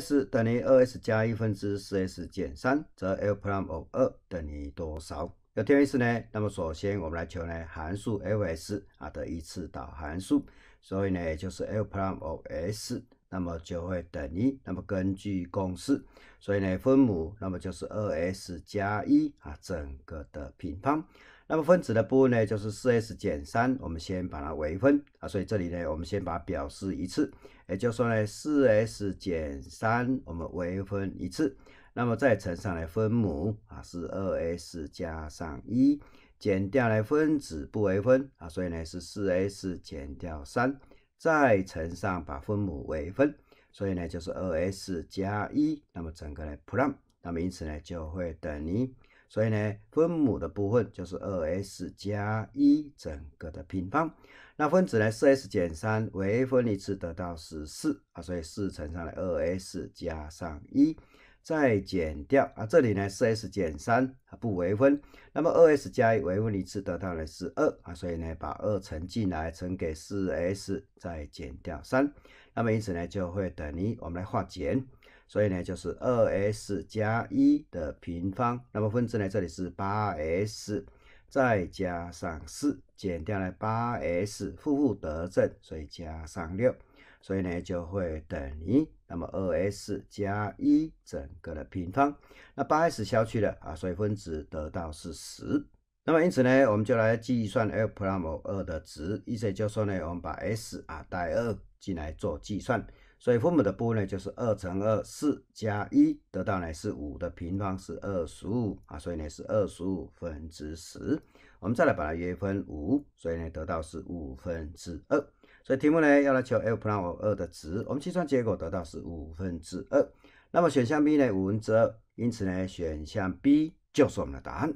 s 等于二 s 加一分之四 s 减三，则 l prime of 二等于多少？要填 S 呢？那么首先我们来求呢函数 l s 啊的一次导函数。所以呢，就是 L prime of s，那么就会等于，那么根据公式，所以呢，分母那么就是 2s 加一啊，整个的平方。那么分子的部分呢，就是 4s 减三，我们先把它微分啊。所以这里呢，我们先把它表示一次，也就是说呢，4s 减三，我们微分一次，那么再乘上来分母啊，是 2s 加上一。减掉来分子不为分啊，所以呢是 4s 减掉3，再乘上把分母为分，所以呢就是 2s 加一，那么整个来平方，那么因此呢就会等于，所以呢分母的部分就是 2s 加一整个的平方，那分子呢 4s 减3为分一次得到是4啊，所以4乘上来 2s 加上一。再减掉啊，这里呢，4s 减三不为分，那么 2s 加一为分一次得到的是二啊，所以呢，把二乘进来，乘给 4s 再减掉三，那么因此呢就会等于我们来化简，所以呢就是 2s 加一的平方，那么分子呢这里是 8s。再加上四，减掉了八 s，负负得正，所以加上六，所以呢就会等于那么二 s 加一整个的平方，那八 s 消去了啊，所以分子得到是十，那么因此呢，我们就来计算 L prime 二的值，意思就说呢，我们把 s 啊带二进来做计算。所以分母的部位呢，就是二乘二四加一，得到呢是五的平方是二十五啊，所以呢是二十五分之十，我们再来把它约分五，所以呢得到是五分之二。所以题目呢要来求 l p l u s 二的值，我们计算结果得到是五分之二，那么选项 B 呢五分之二，因此呢选项 B 就是我们的答案。